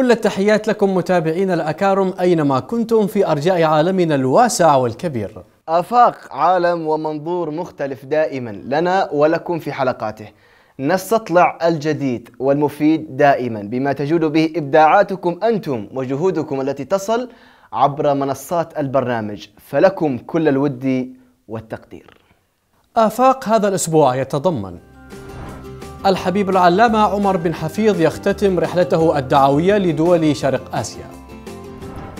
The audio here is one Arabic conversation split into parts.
كل التحيات لكم متابعينا الأكارم أينما كنتم في أرجاء عالمنا الواسع والكبير آفاق عالم ومنظور مختلف دائما لنا ولكم في حلقاته نستطلع الجديد والمفيد دائما بما تجود به إبداعاتكم أنتم وجهودكم التي تصل عبر منصات البرنامج فلكم كل الود والتقدير آفاق هذا الأسبوع يتضمن الحبيب العلامة عمر بن حفيظ يختتم رحلته الدعوية لدول شرق آسيا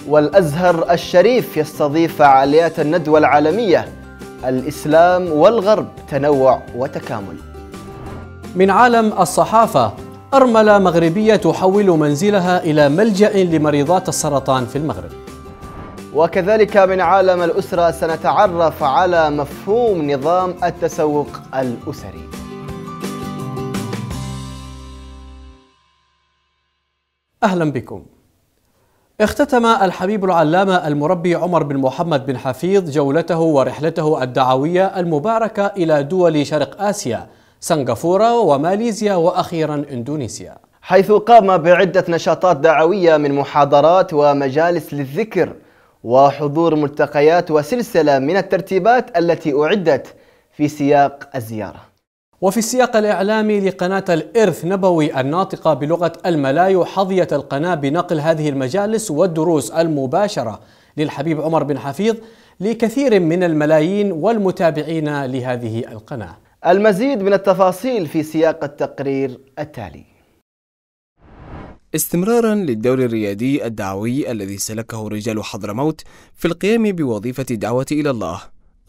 والأزهر الشريف يستضيف فعاليات الندوة العالمية الإسلام والغرب تنوع وتكامل من عالم الصحافة أرملة مغربية تحول منزلها إلى ملجأ لمريضات السرطان في المغرب وكذلك من عالم الأسرة سنتعرف على مفهوم نظام التسوق الأسري أهلا بكم اختتم الحبيب العلامة المربي عمر بن محمد بن حفيظ جولته ورحلته الدعوية المباركة إلى دول شرق آسيا سنغافورة وماليزيا وأخيرا إندونيسيا حيث قام بعدة نشاطات دعوية من محاضرات ومجالس للذكر وحضور ملتقيات وسلسلة من الترتيبات التي أعدت في سياق الزيارة وفي السياق الإعلامي لقناة الإرث نبوي الناطقة بلغة الملايو حظيت القناة بنقل هذه المجالس والدروس المباشرة للحبيب عمر بن حفيظ لكثير من الملايين والمتابعين لهذه القناة المزيد من التفاصيل في سياق التقرير التالي استمرارا للدور الريادي الدعوي الذي سلكه رجال حضرموت في القيام بوظيفة الدعوة إلى الله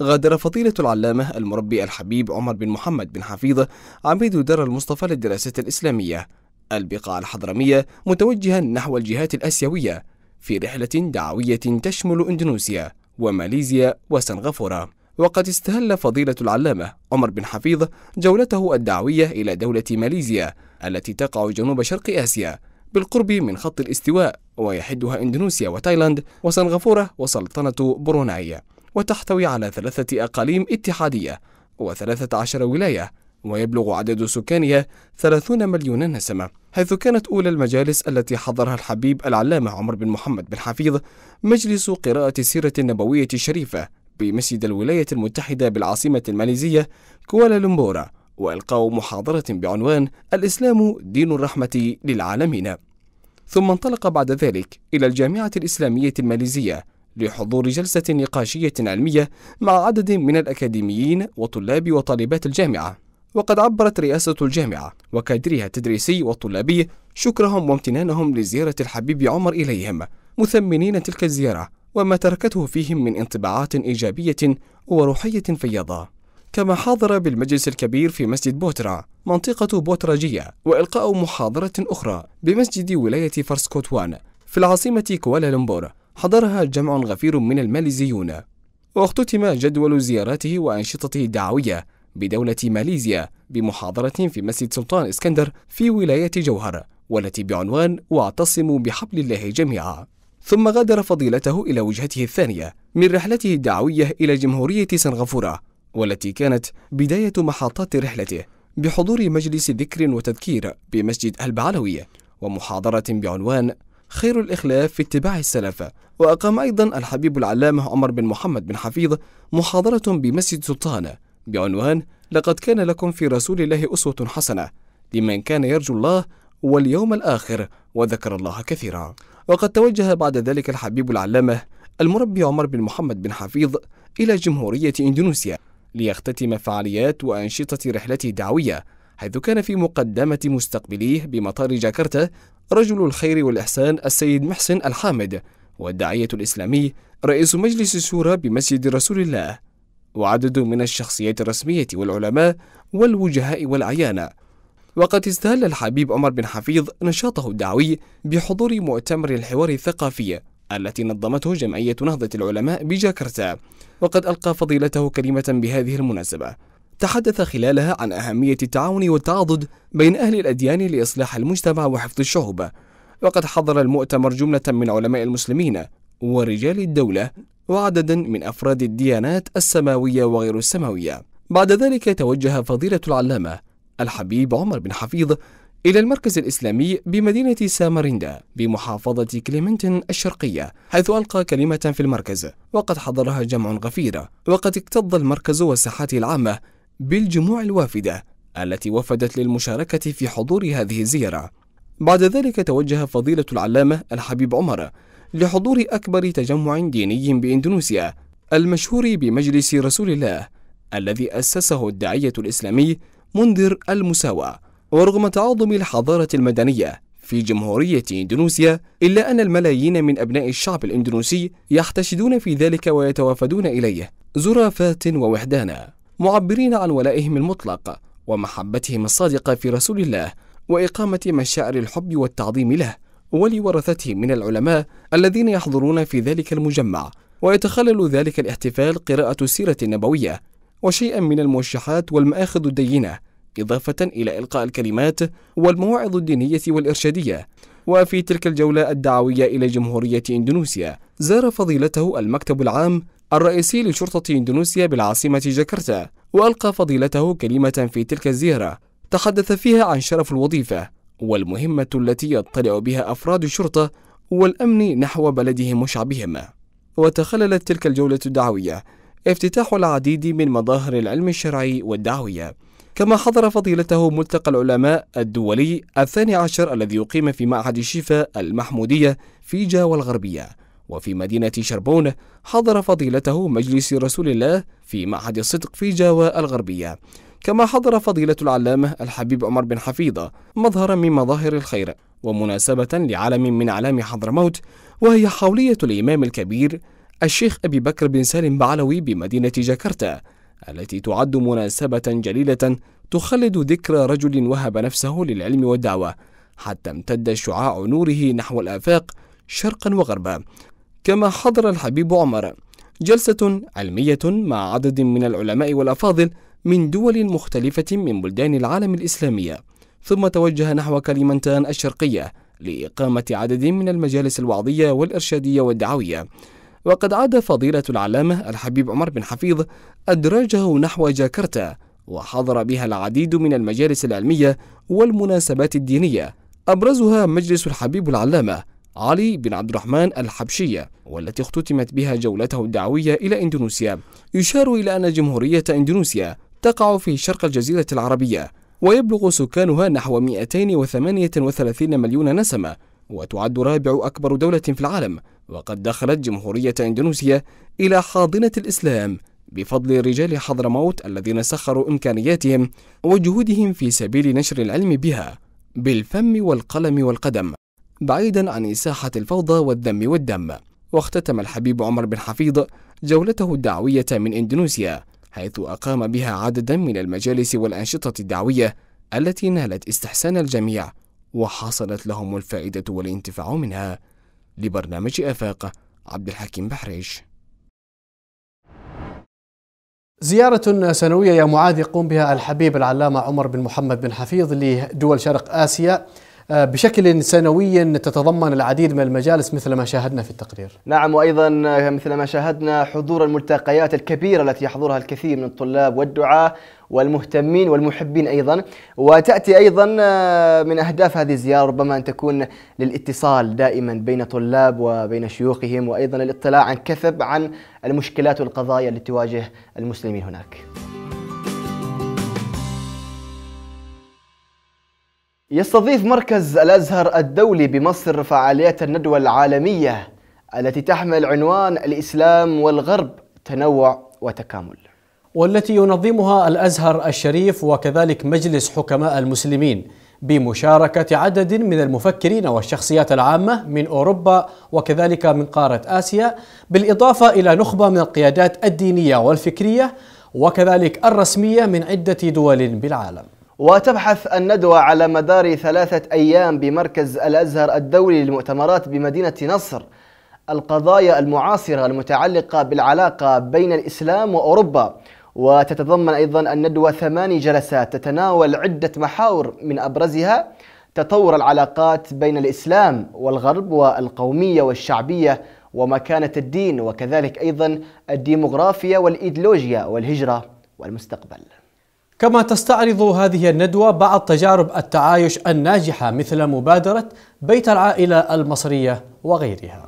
غادر فضيلة العلامة المربي الحبيب عمر بن محمد بن حفيظة عميد دار المصطفى للدراسات الإسلامية البقاع الحضرمية متوجها نحو الجهات الآسيوية في رحلة دعوية تشمل إندونيسيا وماليزيا وسنغافورة وقد استهل فضيلة العلامة عمر بن حفيظ جولته الدعوية إلى دولة ماليزيا التي تقع جنوب شرق آسيا بالقرب من خط الاستواء ويحدها إندونيسيا وتايلاند وسنغافورة وسلطنة بروناي وتحتوي على ثلاثة أقاليم اتحادية وثلاثة عشر ولاية ويبلغ عدد سكانها 30 مليون نسمة حيث كانت أولى المجالس التي حضرها الحبيب العلامة عمر بن محمد بن حفيظ مجلس قراءة السيرة النبوية الشريفة بمسجد الولاية المتحدة بالعاصمة الماليزية كوالالمبورا وإلقاء محاضرة بعنوان الإسلام دين الرحمة للعالمين ثم انطلق بعد ذلك إلى الجامعة الإسلامية الماليزية لحضور جلسة نقاشية علمية مع عدد من الأكاديميين وطلاب وطالبات الجامعة وقد عبرت رئاسة الجامعة وكادرها التدريسي والطلابي شكرهم وامتنانهم لزيارة الحبيب عمر إليهم مثمنين تلك الزيارة وما تركته فيهم من انطباعات إيجابية وروحية فياضة كما حاضر بالمجلس الكبير في مسجد بوترا منطقة بوتراجية وإلقاء محاضرة أخرى بمسجد ولاية فرسكوتوان في العاصمة كوالالمبور حضرها جمع غفير من الماليزيون واختتم جدول زياراته وأنشطته الدعوية بدولة ماليزيا بمحاضرة في مسجد سلطان اسكندر في ولاية جوهر والتي بعنوان واعتصموا بحبل الله جميعا ثم غادر فضيلته إلى وجهته الثانية من رحلته الدعوية إلى جمهورية سنغافورة والتي كانت بداية محطات رحلته بحضور مجلس ذكر وتذكير بمسجد البعلوي ومحاضرة بعنوان خير الإخلاف في اتباع السلف وأقام أيضا الحبيب العلامة عمر بن محمد بن حفيظ محاضرة بمسجد سلطان بعنوان لقد كان لكم في رسول الله أسوة حسنة لمن كان يرجو الله واليوم الآخر وذكر الله كثيرا وقد توجه بعد ذلك الحبيب العلامة المربي عمر بن محمد بن حفيظ إلى جمهورية إندونيسيا ليختتم فعاليات وأنشطة رحلته الدعوية حيث كان في مقدمة مستقبليه بمطار جاكرتا رجل الخير والإحسان السيد محسن الحامد والداعية الإسلامي رئيس مجلس الشورى بمسجد رسول الله وعدد من الشخصيات الرسمية والعلماء والوجهاء والعيانة وقد استهل الحبيب عمر بن حفيظ نشاطه الدعوي بحضور مؤتمر الحوار الثقافي التي نظمته جمعية نهضة العلماء بجاكرتا وقد ألقى فضيلته كلمة بهذه المناسبة تحدث خلالها عن أهمية التعاون والتعاضد بين أهل الأديان لإصلاح المجتمع وحفظ الشعوب وقد حضر المؤتمر جملة من علماء المسلمين ورجال الدولة وعددا من أفراد الديانات السماوية وغير السماوية بعد ذلك توجه فضيلة العلامة الحبيب عمر بن حفيظ إلى المركز الإسلامي بمدينة سامريندا بمحافظة كليمنتن الشرقية حيث ألقى كلمة في المركز وقد حضرها جمع غفير وقد اكتظ المركز والساحات العامة بالجموع الوافدة التي وفدت للمشاركة في حضور هذه الزيارة. بعد ذلك توجه فضيلة العلامة الحبيب عمر لحضور أكبر تجمع ديني بإندونيسيا المشهور بمجلس رسول الله الذي أسسه الداعية الإسلامي منذر المساواة ورغم تعاظم الحضارة المدنية في جمهورية إندونيسيا إلا أن الملايين من أبناء الشعب الإندونيسي يحتشدون في ذلك ويتوافدون إليه زرافات ووحدانا معبرين عن ولائهم المطلق ومحبتهم الصادقة في رسول الله وإقامة مشاعر الحب والتعظيم له ولورثته من العلماء الذين يحضرون في ذلك المجمع ويتخلل ذلك الاحتفال قراءة السيرة النبوية وشيئا من الموشحات والمآخذ الدينة إضافة إلى إلقاء الكلمات والمواعظ الدينية والإرشادية وفي تلك الجولة الدعوية إلى جمهورية إندونيسيا زار فضيلته المكتب العام الرئيسي لشرطة إندونيسيا بالعاصمة جاكرتا وألقى فضيلته كلمة في تلك الزيارة تحدث فيها عن شرف الوظيفة والمهمة التي يطلع بها أفراد الشرطة والأمن نحو بلدهم وشعبهم وتخللت تلك الجولة الدعوية افتتاح العديد من مظاهر العلم الشرعي والدعوية كما حضر فضيلته ملتقى العلماء الدولي الثاني عشر الذي يقيم في معهد الشفاء المحمودية في جاوة الغربية وفي مدينة شربون حضر فضيلته مجلس رسول الله في معهد الصدق في جاوة الغربية كما حضر فضيلة العلامة الحبيب عمر بن حفيظة مظهرا من مظاهر الخير ومناسبة لعلم من أعلام حضرموت وهي حولية الإمام الكبير الشيخ أبي بكر بن سالم بعلوي بمدينة جاكرتا التي تعد مناسبة جليلة تخلد ذكرى رجل وهب نفسه للعلم والدعوة حتى امتد شعاع نوره نحو الآفاق شرقا وغربا كما حضر الحبيب عمر جلسة علمية مع عدد من العلماء والأفاضل من دول مختلفة من بلدان العالم الإسلامية ثم توجه نحو كلمنتان الشرقية لإقامة عدد من المجالس الوعظية والإرشادية والدعوية وقد عاد فضيلة العلامة الحبيب عمر بن حفيظ أدراجه نحو جاكرتا وحضر بها العديد من المجالس العلمية والمناسبات الدينية أبرزها مجلس الحبيب العلامة علي بن عبد الرحمن الحبشية والتي اختتمت بها جولته الدعوية إلى إندونيسيا يشار إلى أن جمهورية إندونيسيا تقع في شرق الجزيرة العربية ويبلغ سكانها نحو 238 مليون نسمة وتعد رابع أكبر دولة في العالم وقد دخلت جمهورية إندونيسيا إلى حاضنة الإسلام بفضل رجال حضرموت الذين سخروا إمكانياتهم وجهودهم في سبيل نشر العلم بها بالفم والقلم والقدم بعيدا عن إساحة الفوضى والدم والدم واختتم الحبيب عمر بن حفيظ جولته الدعوية من إندونيسيا حيث أقام بها عددا من المجالس والأنشطة الدعوية التي نالت استحسان الجميع وحصلت لهم الفائدة والانتفاع منها لبرنامج آفاق عبد الحكيم بحريش زيارة سنوية يا معاذ يقوم بها الحبيب العلامة عمر بن محمد بن حفيظ لدول شرق آسيا آه، بشكل سنوي تتضمن العديد من المجالس مثل ما شاهدنا في التقرير نعم وأيضا آه، مثل ما شاهدنا حضور الملتقيات الكبيرة التي يحضرها الكثير من الطلاب والدعاة والمهتمين والمحبين ايضا وتاتي ايضا آه، من اهداف هذه الزياره ربما ان تكون للاتصال دائما بين طلاب وبين شيوخهم وايضا الاطلاع عن كثب عن المشكلات والقضايا التي تواجه المسلمين هناك. يستضيف مركز الازهر الدولي بمصر فعاليات الندوه العالميه التي تحمل عنوان الاسلام والغرب تنوع وتكامل. والتي ينظمها الازهر الشريف وكذلك مجلس حكماء المسلمين بمشاركه عدد من المفكرين والشخصيات العامه من اوروبا وكذلك من قاره اسيا بالاضافه الى نخبه من القيادات الدينيه والفكريه وكذلك الرسميه من عده دول بالعالم. وتبحث الندوة على مدار ثلاثة أيام بمركز الأزهر الدولي للمؤتمرات بمدينة نصر القضايا المعاصرة المتعلقة بالعلاقة بين الإسلام وأوروبا وتتضمن أيضا الندوة ثماني جلسات تتناول عدة محاور من أبرزها تطور العلاقات بين الإسلام والغرب والقومية والشعبية ومكانة الدين وكذلك أيضا الديمغرافيا والإيديولوجيا والهجرة والمستقبل كما تستعرض هذه الندوة بعض تجارب التعايش الناجحة مثل مبادرة بيت العائلة المصرية وغيرها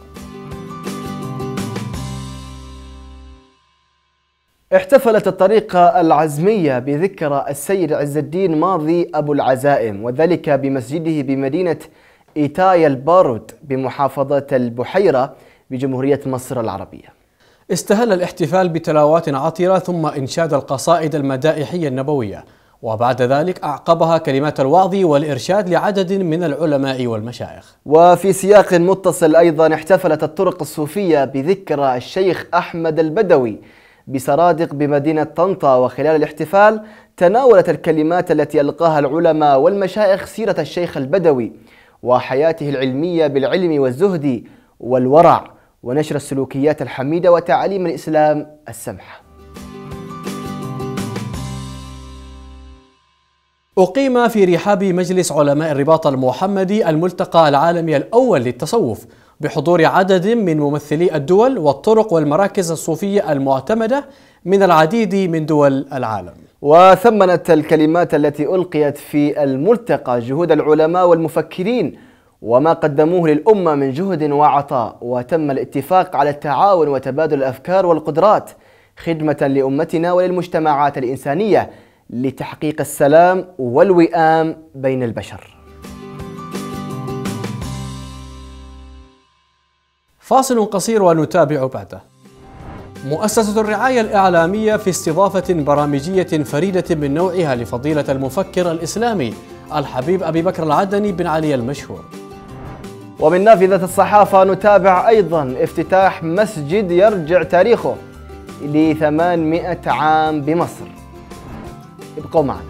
احتفلت الطريقة العزمية بذكرى السيد عز الدين ماضي أبو العزائم وذلك بمسجده بمدينة إيتايا البارود بمحافظة البحيرة بجمهورية مصر العربية استهل الاحتفال بتلاوات عطرة ثم إنشاد القصائد المدائحية النبوية وبعد ذلك أعقبها كلمات الوعظ والإرشاد لعدد من العلماء والمشايخ وفي سياق متصل أيضا احتفلت الطرق الصوفية بذكرى الشيخ أحمد البدوي بسرادق بمدينة طنطا وخلال الاحتفال تناولت الكلمات التي ألقاها العلماء والمشايخ سيرة الشيخ البدوي وحياته العلمية بالعلم والزهد والورع ونشر السلوكيات الحميدة وتعاليم الإسلام السمحة أقيم في رحاب مجلس علماء الرباط المحمدي الملتقى العالمي الأول للتصوف بحضور عدد من ممثلي الدول والطرق والمراكز الصوفية المعتمدة من العديد من دول العالم وثمنت الكلمات التي ألقيت في الملتقى جهود العلماء والمفكرين وما قدموه للأمة من جهد وعطاء وتم الاتفاق على التعاون وتبادل الأفكار والقدرات خدمة لأمتنا وللمجتمعات الإنسانية لتحقيق السلام والوئام بين البشر فاصل قصير ونتابع بعده مؤسسة الرعاية الإعلامية في استضافة برامجية فريدة من نوعها لفضيلة المفكر الإسلامي الحبيب أبي بكر العدني بن علي المشهور ومن نافذة الصحافة نتابع أيضا افتتاح مسجد يرجع تاريخه ل 800 عام بمصر ابقوا معنا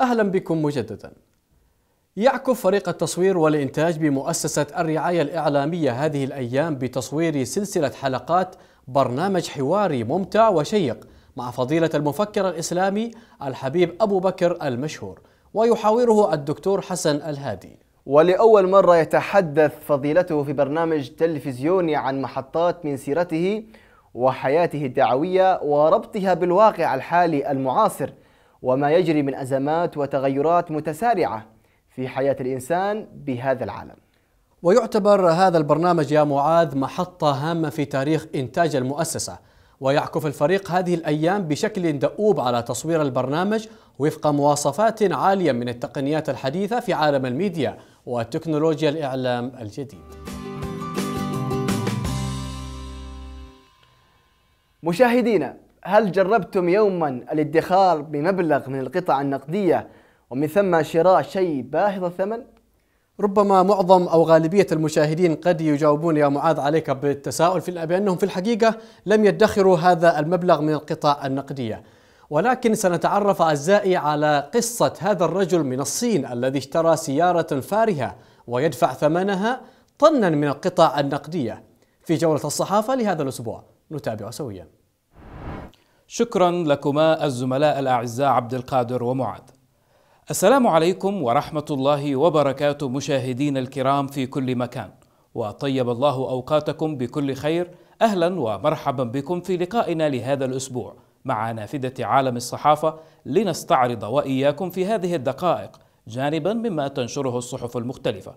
أهلا بكم مجددا يعكف فريق التصوير والإنتاج بمؤسسة الرعاية الإعلامية هذه الأيام بتصوير سلسلة حلقات برنامج حواري ممتع وشيق مع فضيلة المفكر الإسلامي الحبيب أبو بكر المشهور ويحاوره الدكتور حسن الهادي ولأول مرة يتحدث فضيلته في برنامج تلفزيوني عن محطات من سيرته وحياته الدعوية وربطها بالواقع الحالي المعاصر وما يجري من أزمات وتغيرات متسارعة في حياة الإنسان بهذا العالم ويعتبر هذا البرنامج يا معاذ محطة هامة في تاريخ إنتاج المؤسسة ويعكف الفريق هذه الأيام بشكل دؤوب على تصوير البرنامج وفق مواصفات عالية من التقنيات الحديثة في عالم الميديا وتكنولوجيا الإعلام الجديد مشاهدينا هل جربتم يوما الادخار بمبلغ من القطع النقدية ومن ثم شراء شيء باهظ الثمن؟ ربما معظم أو غالبية المشاهدين قد يجاوبون يا معاذ عليك بالتساؤل في بأنهم في الحقيقة لم يدخروا هذا المبلغ من القطع النقدية ولكن سنتعرف أعزائي على قصة هذا الرجل من الصين الذي اشترى سيارة فارهة ويدفع ثمنها طنا من القطع النقدية في جولة الصحافة لهذا الأسبوع نتابع سويا شكرا لكما الزملاء الأعزاء عبد القادر ومعاذ السلام عليكم ورحمة الله وبركاته مشاهدين الكرام في كل مكان وطيب الله أوقاتكم بكل خير أهلا ومرحبا بكم في لقائنا لهذا الأسبوع مع نافذة عالم الصحافة لنستعرض وإياكم في هذه الدقائق جانبا مما تنشره الصحف المختلفة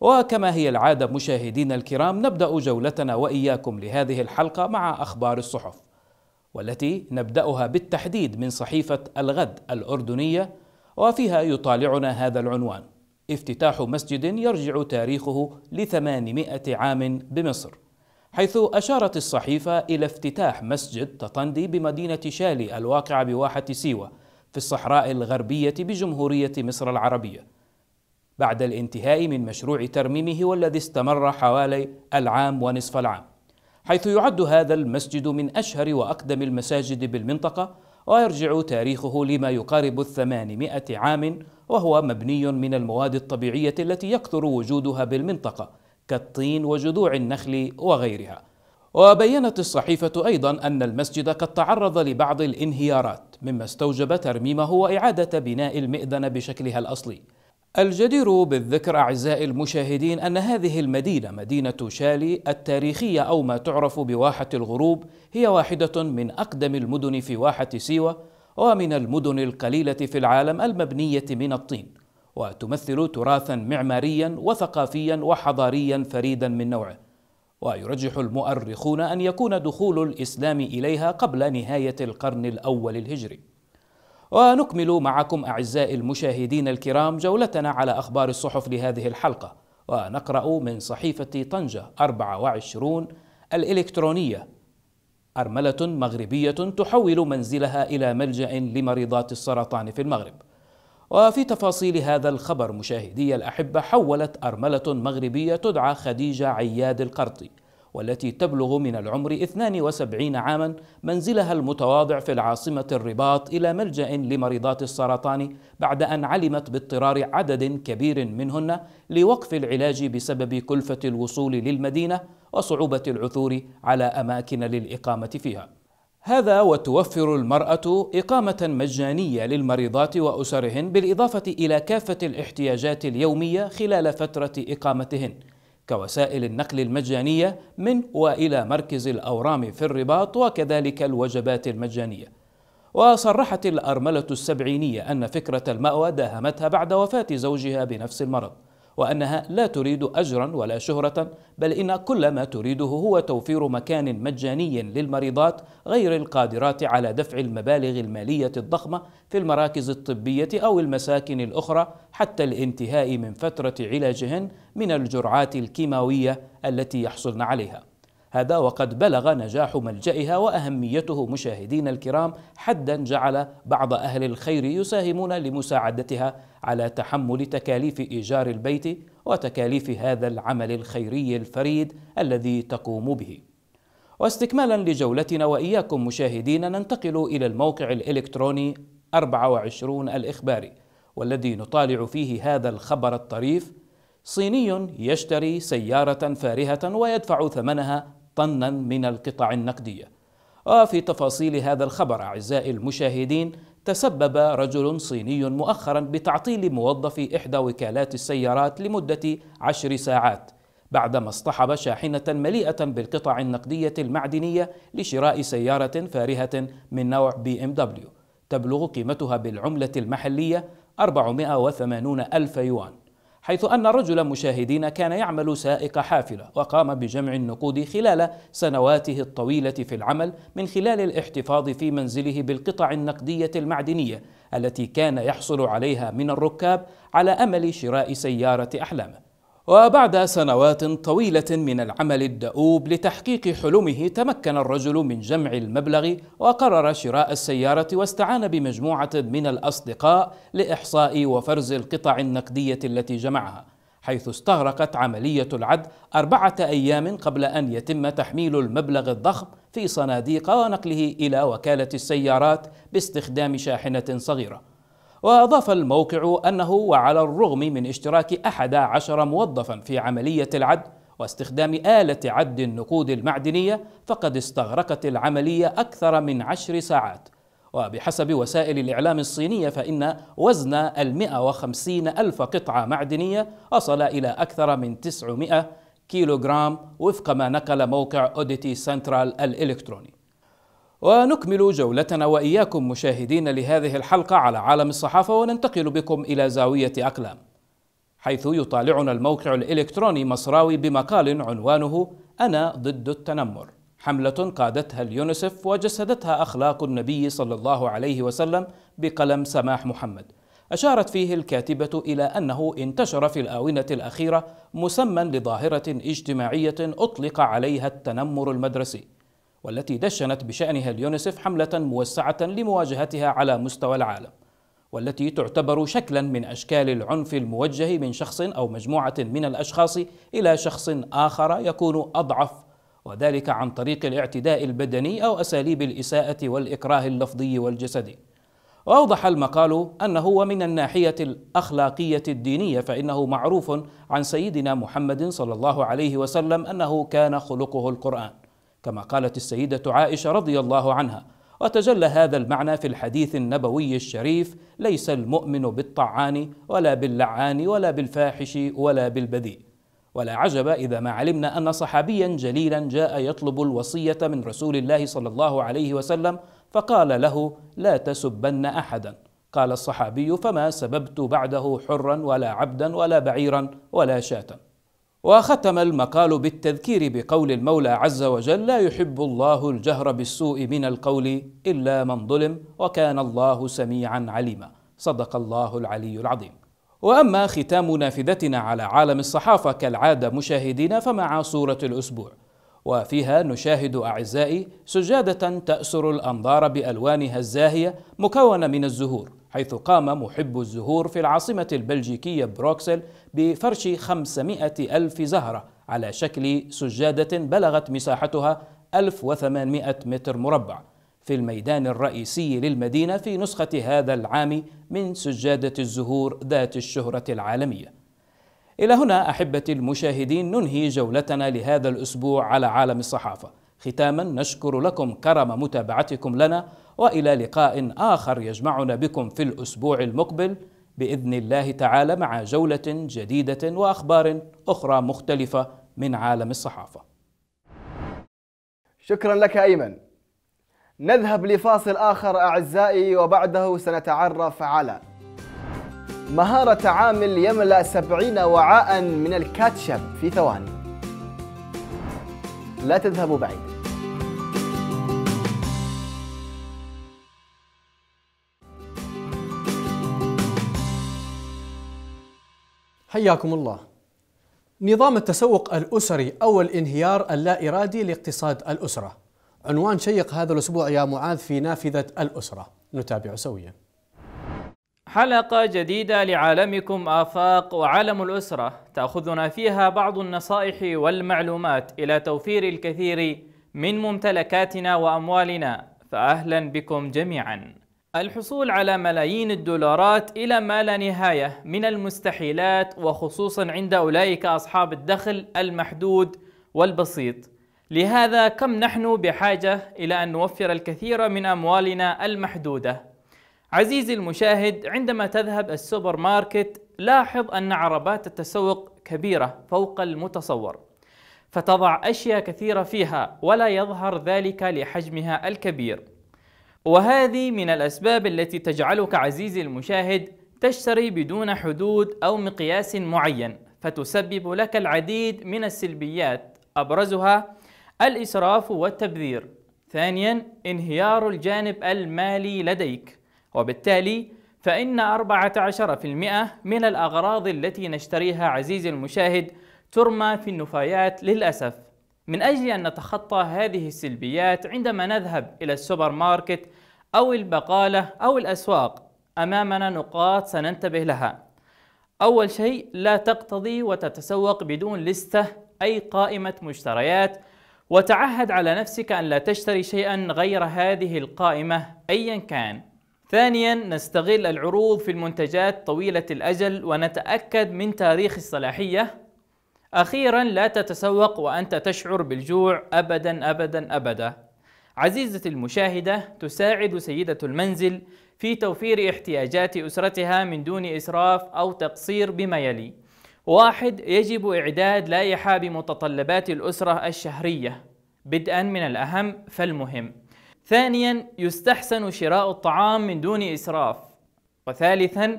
وكما هي العادة مشاهدين الكرام نبدأ جولتنا وإياكم لهذه الحلقة مع أخبار الصحف والتي نبدأها بالتحديد من صحيفة الغد الأردنية وفيها يطالعنا هذا العنوان افتتاح مسجد يرجع تاريخه لثمانمائة عام بمصر حيث أشارت الصحيفة إلى افتتاح مسجد تطندي بمدينة شالي الواقعة بواحة سيوة في الصحراء الغربية بجمهورية مصر العربية بعد الانتهاء من مشروع ترميمه والذي استمر حوالي العام ونصف العام حيث يعد هذا المسجد من أشهر وأقدم المساجد بالمنطقة ويرجع تاريخه لما يقارب الثمانمائة عام وهو مبني من المواد الطبيعية التي يكثر وجودها بالمنطقة كالطين وجذوع النخل وغيرها وبينت الصحيفة أيضا أن المسجد قد تعرض لبعض الانهيارات مما استوجب ترميمه وإعادة بناء المئذنة بشكلها الأصلي الجدير بالذكر أعزائي المشاهدين أن هذه المدينة مدينة شالي التاريخية أو ما تعرف بواحة الغروب هي واحدة من أقدم المدن في واحة سيوة ومن المدن القليلة في العالم المبنية من الطين وتمثل تراثا معماريا وثقافيا وحضاريا فريدا من نوعه ويرجح المؤرخون أن يكون دخول الإسلام إليها قبل نهاية القرن الأول الهجري ونكمل معكم أعزائي المشاهدين الكرام جولتنا على أخبار الصحف لهذه الحلقة ونقرأ من صحيفة طنجة 24 الإلكترونية أرملة مغربية تحول منزلها إلى ملجأ لمريضات السرطان في المغرب وفي تفاصيل هذا الخبر مشاهدي الأحبة حولت أرملة مغربية تدعى خديجة عياد القرطي والتي تبلغ من العمر 72 عاما منزلها المتواضع في العاصمة الرباط إلى ملجأ لمريضات السرطان بعد أن علمت باضطرار عدد كبير منهن لوقف العلاج بسبب كلفة الوصول للمدينة وصعوبة العثور على أماكن للإقامة فيها هذا وتوفر المرأة إقامة مجانية للمريضات وأسرهن بالإضافة إلى كافة الاحتياجات اليومية خلال فترة إقامتهن كوسائل النقل المجانية من وإلى مركز الأورام في الرباط وكذلك الوجبات المجانية وصرحت الأرملة السبعينية أن فكرة المأوى داهمتها بعد وفاة زوجها بنفس المرض وأنها لا تريد أجرا ولا شهرة بل إن كل ما تريده هو توفير مكان مجاني للمريضات غير القادرات على دفع المبالغ المالية الضخمة في المراكز الطبية أو المساكن الأخرى حتى الانتهاء من فترة علاجهن من الجرعات الكيماوية التي يحصلن عليها هذا وقد بلغ نجاح ملجئها واهميته مشاهدينا الكرام حدا جعل بعض اهل الخير يساهمون لمساعدتها على تحمل تكاليف ايجار البيت وتكاليف هذا العمل الخيري الفريد الذي تقوم به. واستكمالا لجولتنا واياكم مشاهدينا ننتقل الى الموقع الالكتروني 24 الاخباري والذي نطالع فيه هذا الخبر الطريف صيني يشتري سيارة فارهة ويدفع ثمنها طنا من القطع النقديه وفي آه، تفاصيل هذا الخبر اعزائي المشاهدين تسبب رجل صيني مؤخرا بتعطيل موظف احدى وكالات السيارات لمده عشر ساعات بعدما اصطحب شاحنه مليئه بالقطع النقديه المعدنيه لشراء سياره فارهه من نوع بي ام دبليو تبلغ قيمتها بالعمله المحليه 480 الف يوان حيث أن رجل مشاهدين كان يعمل سائق حافلة وقام بجمع النقود خلال سنواته الطويلة في العمل من خلال الاحتفاظ في منزله بالقطع النقدية المعدنية التي كان يحصل عليها من الركاب على أمل شراء سيارة أحلامه وبعد سنوات طويلة من العمل الدؤوب لتحقيق حلمه تمكن الرجل من جمع المبلغ وقرر شراء السيارة واستعان بمجموعة من الأصدقاء لإحصاء وفرز القطع النقدية التي جمعها حيث استغرقت عملية العد أربعة أيام قبل أن يتم تحميل المبلغ الضخم في صناديق ونقله إلى وكالة السيارات باستخدام شاحنة صغيرة وأضاف الموقع أنه وعلى الرغم من اشتراك أحد عشر موظفا في عملية العد واستخدام آلة عد النقود المعدنية فقد استغرقت العملية أكثر من عشر ساعات وبحسب وسائل الإعلام الصينية فإن وزن المئة وخمسين ألف قطعة معدنية وصل إلى أكثر من 900 كيلوغرام وفق ما نقل موقع أوديتي سنترال الإلكتروني ونكمل جولتنا وإياكم مشاهدين لهذه الحلقة على عالم الصحافة وننتقل بكم إلى زاوية أقلام حيث يطالعنا الموقع الإلكتروني مصراوي بمقال عنوانه أنا ضد التنمر حملة قادتها اليونسف وجسدتها أخلاق النبي صلى الله عليه وسلم بقلم سماح محمد أشارت فيه الكاتبة إلى أنه انتشر في الآونة الأخيرة مسمى لظاهرة اجتماعية أطلق عليها التنمر المدرسي والتي دشنت بشأنها اليونيسف حملة موسعة لمواجهتها على مستوى العالم والتي تعتبر شكلا من أشكال العنف الموجه من شخص أو مجموعة من الأشخاص إلى شخص آخر يكون أضعف وذلك عن طريق الاعتداء البدني أو أساليب الإساءة والإكراه اللفظي والجسدي وأوضح المقال أنه ومن الناحية الأخلاقية الدينية فإنه معروف عن سيدنا محمد صلى الله عليه وسلم أنه كان خلقه القرآن كما قالت السيدة عائشة رضي الله عنها وتجلى هذا المعنى في الحديث النبوي الشريف ليس المؤمن بالطعان ولا باللعان ولا بالفاحش ولا بالبذيء ولا عجب اذا ما علمنا ان صحابيا جليلا جاء يطلب الوصيه من رسول الله صلى الله عليه وسلم فقال له لا تسبن احدا قال الصحابي فما سببت بعده حرا ولا عبدا ولا بعيرا ولا شاة وختم المقال بالتذكير بقول المولى عز وجل لا يحب الله الجهر بالسوء من القول الا من ظلم وكان الله سميعا عليما صدق الله العلي العظيم واما ختام نافذتنا على عالم الصحافه كالعاده مشاهدينا فمع صوره الاسبوع وفيها نشاهد اعزائي سجاده تاسر الانظار بالوانها الزاهيه مكونه من الزهور حيث قام محب الزهور في العاصمة البلجيكية بروكسل بفرش 500 ألف زهرة على شكل سجادة بلغت مساحتها 1800 متر مربع في الميدان الرئيسي للمدينة في نسخة هذا العام من سجادة الزهور ذات الشهرة العالمية إلى هنا أحبتي المشاهدين ننهي جولتنا لهذا الأسبوع على عالم الصحافة ختاما نشكر لكم كرم متابعتكم لنا والى لقاء اخر يجمعنا بكم في الاسبوع المقبل باذن الله تعالى مع جوله جديده واخبار اخرى مختلفه من عالم الصحافه. شكرا لك ايمن. نذهب لفاصل اخر اعزائي وبعده سنتعرف على مهارة عامل يملأ سبعين وعاء من الكاتشب في ثواني لا تذهبوا بعيد حياكم الله. نظام التسوق الاسري او الانهيار اللا ارادي لاقتصاد الاسره. عنوان شيق هذا الاسبوع يا معاذ في نافذه الاسره، نتابع سويا. حلقة جديدة لعالمكم آفاق وعالم الأسرة تأخذنا فيها بعض النصائح والمعلومات إلى توفير الكثير من ممتلكاتنا وأموالنا فأهلا بكم جميعا الحصول على ملايين الدولارات إلى ما لا نهاية من المستحيلات وخصوصا عند أولئك أصحاب الدخل المحدود والبسيط لهذا كم نحن بحاجة إلى أن نوفر الكثير من أموالنا المحدودة عزيزي المشاهد عندما تذهب السوبر ماركت لاحظ أن عربات التسوق كبيرة فوق المتصور فتضع أشياء كثيرة فيها ولا يظهر ذلك لحجمها الكبير وهذه من الأسباب التي تجعلك عزيزي المشاهد تشتري بدون حدود أو مقياس معين فتسبب لك العديد من السلبيات أبرزها الإسراف والتبذير ثانيا انهيار الجانب المالي لديك وبالتالي فإن 14% من الأغراض التي نشتريها عزيزي المشاهد ترمى في النفايات للأسف من أجل أن نتخطى هذه السلبيات عندما نذهب إلى السوبر ماركت أو البقالة أو الأسواق أمامنا نقاط سننتبه لها أول شيء لا تقتضي وتتسوق بدون لستة أي قائمة مشتريات وتعهد على نفسك أن لا تشتري شيئا غير هذه القائمة أيا كان ثانيا نستغل العروض في المنتجات طويلة الأجل ونتأكد من تاريخ الصلاحية أخيرا لا تتسوق وأنت تشعر بالجوع أبدا أبدا أبدا عزيزتي المشاهدة تساعد سيدة المنزل في توفير احتياجات أسرتها من دون إسراف أو تقصير بما يلي واحد يجب إعداد لائحة بمتطلبات الأسرة الشهرية بدءا من الأهم فالمهم ثانيا يستحسن شراء الطعام من دون إسراف وثالثا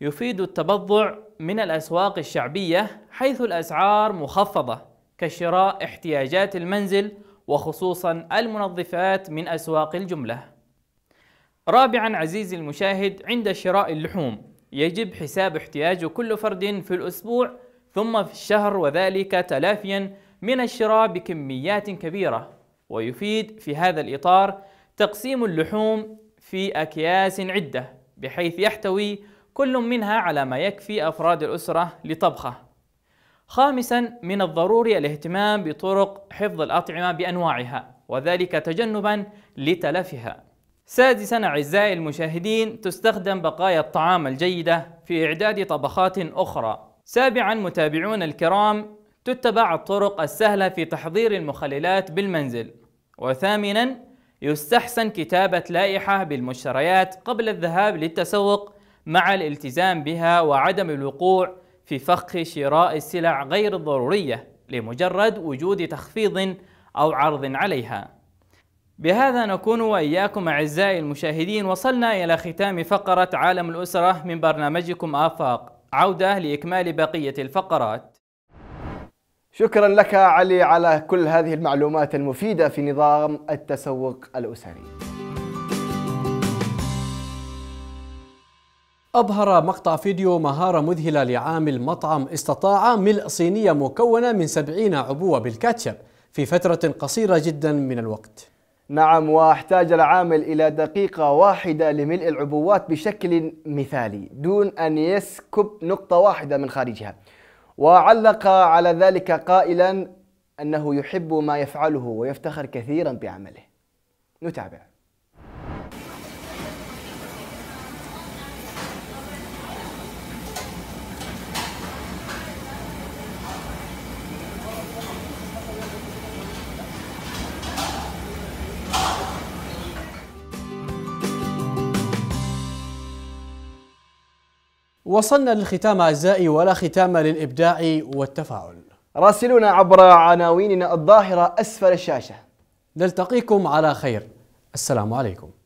يفيد التبضع من الأسواق الشعبية حيث الأسعار مخفضة كشراء احتياجات المنزل وخصوصا المنظفات من أسواق الجملة رابعا عزيزي المشاهد عند شراء اللحوم يجب حساب احتياج كل فرد في الأسبوع ثم في الشهر وذلك تلافيا من الشراء بكميات كبيرة ويفيد في هذا الإطار تقسيم اللحوم في أكياس عدة بحيث يحتوي كل منها على ما يكفي أفراد الأسرة لطبخه خامسا من الضروري الاهتمام بطرق حفظ الأطعمة بأنواعها وذلك تجنبا لتلفها سادسا أعزائي المشاهدين تستخدم بقايا الطعام الجيدة في إعداد طبخات أخرى سابعا متابعون الكرام تتبع الطرق السهلة في تحضير المخللات بالمنزل وثامنا يستحسن كتابة لائحة بالمشتريات قبل الذهاب للتسوق مع الالتزام بها وعدم الوقوع في فخ شراء السلع غير الضرورية لمجرد وجود تخفيض أو عرض عليها بهذا نكون وإياكم أعزائي المشاهدين وصلنا إلى ختام فقرة عالم الأسرة من برنامجكم آفاق عودة لإكمال بقية الفقرات شكرا لك علي على كل هذه المعلومات المفيدة في نظام التسوق الأسري أظهر مقطع فيديو مهارة مذهلة لعامل مطعم استطاع ملء صينية مكونة من 70 عبوة بالكاتشب في فترة قصيرة جدا من الوقت نعم واحتاج العامل إلى دقيقة واحدة لملء العبوات بشكل مثالي دون أن يسكب نقطة واحدة من خارجها وعلق على ذلك قائلا أنه يحب ما يفعله ويفتخر كثيرا بعمله نتابع وصلنا للختام أعزائي ولا ختام للإبداع والتفاعل راسلونا عبر عناويننا الظاهرة أسفل الشاشة نلتقيكم على خير السلام عليكم